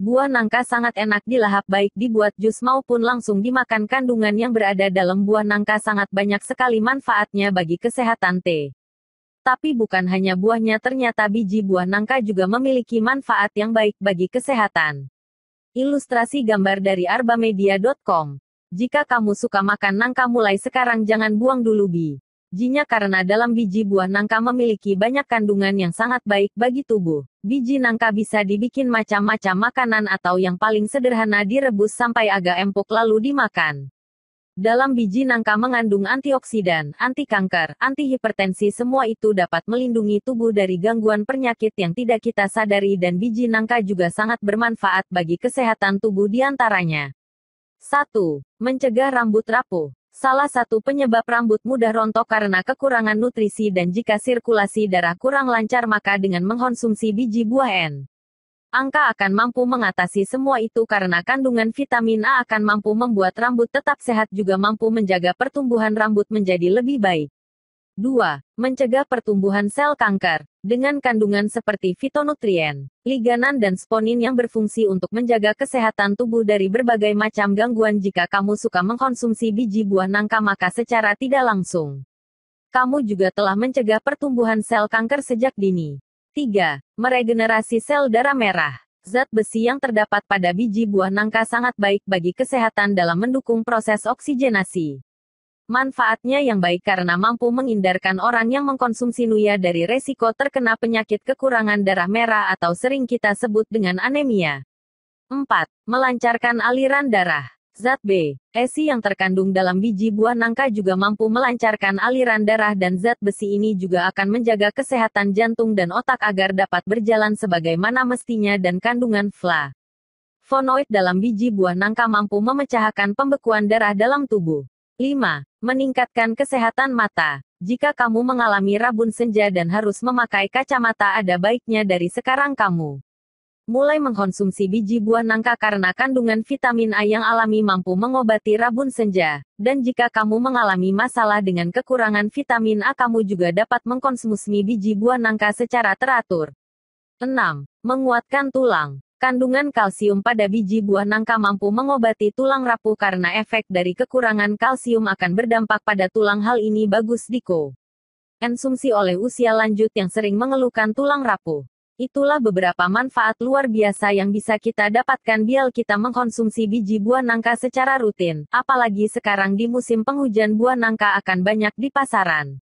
Buah nangka sangat enak dilahap baik dibuat jus maupun langsung dimakan kandungan yang berada dalam buah nangka sangat banyak sekali manfaatnya bagi kesehatan T. Tapi bukan hanya buahnya ternyata biji buah nangka juga memiliki manfaat yang baik bagi kesehatan. Ilustrasi gambar dari arbamedia.com Jika kamu suka makan nangka mulai sekarang jangan buang dulu bi. Jinya karena dalam biji buah nangka memiliki banyak kandungan yang sangat baik bagi tubuh. Biji nangka bisa dibikin macam-macam makanan atau yang paling sederhana direbus sampai agak empuk lalu dimakan. Dalam biji nangka mengandung antioksidan, anti kanker, anti hipertensi semua itu dapat melindungi tubuh dari gangguan penyakit yang tidak kita sadari dan biji nangka juga sangat bermanfaat bagi kesehatan tubuh diantaranya. 1. Mencegah rambut rapuh. Salah satu penyebab rambut mudah rontok karena kekurangan nutrisi dan jika sirkulasi darah kurang lancar maka dengan mengkonsumsi biji buah N. Angka akan mampu mengatasi semua itu karena kandungan vitamin A akan mampu membuat rambut tetap sehat juga mampu menjaga pertumbuhan rambut menjadi lebih baik. 2. Mencegah pertumbuhan sel kanker. Dengan kandungan seperti fitonutrien, liganan dan sponin yang berfungsi untuk menjaga kesehatan tubuh dari berbagai macam gangguan jika kamu suka mengkonsumsi biji buah nangka maka secara tidak langsung. Kamu juga telah mencegah pertumbuhan sel kanker sejak dini. 3. Meregenerasi sel darah merah. Zat besi yang terdapat pada biji buah nangka sangat baik bagi kesehatan dalam mendukung proses oksigenasi. Manfaatnya yang baik karena mampu menghindarkan orang yang mengkonsumsi nuya dari resiko terkena penyakit kekurangan darah merah atau sering kita sebut dengan anemia. 4. Melancarkan aliran darah. Zat B, esi yang terkandung dalam biji buah nangka juga mampu melancarkan aliran darah dan zat besi ini juga akan menjaga kesehatan jantung dan otak agar dapat berjalan sebagaimana mestinya dan kandungan FLA. Fonoid dalam biji buah nangka mampu memecahkan pembekuan darah dalam tubuh. 5. Meningkatkan kesehatan mata. Jika kamu mengalami rabun senja dan harus memakai kacamata ada baiknya dari sekarang kamu mulai mengkonsumsi biji buah nangka karena kandungan vitamin A yang alami mampu mengobati rabun senja. Dan jika kamu mengalami masalah dengan kekurangan vitamin A kamu juga dapat mengkonsumsi biji buah nangka secara teratur. 6. Menguatkan tulang. Kandungan kalsium pada biji buah nangka mampu mengobati tulang rapuh karena efek dari kekurangan kalsium akan berdampak pada tulang hal ini bagus Diko. Konsumsi oleh usia lanjut yang sering mengeluhkan tulang rapuh. Itulah beberapa manfaat luar biasa yang bisa kita dapatkan biar kita mengkonsumsi biji buah nangka secara rutin. Apalagi sekarang di musim penghujan buah nangka akan banyak di pasaran.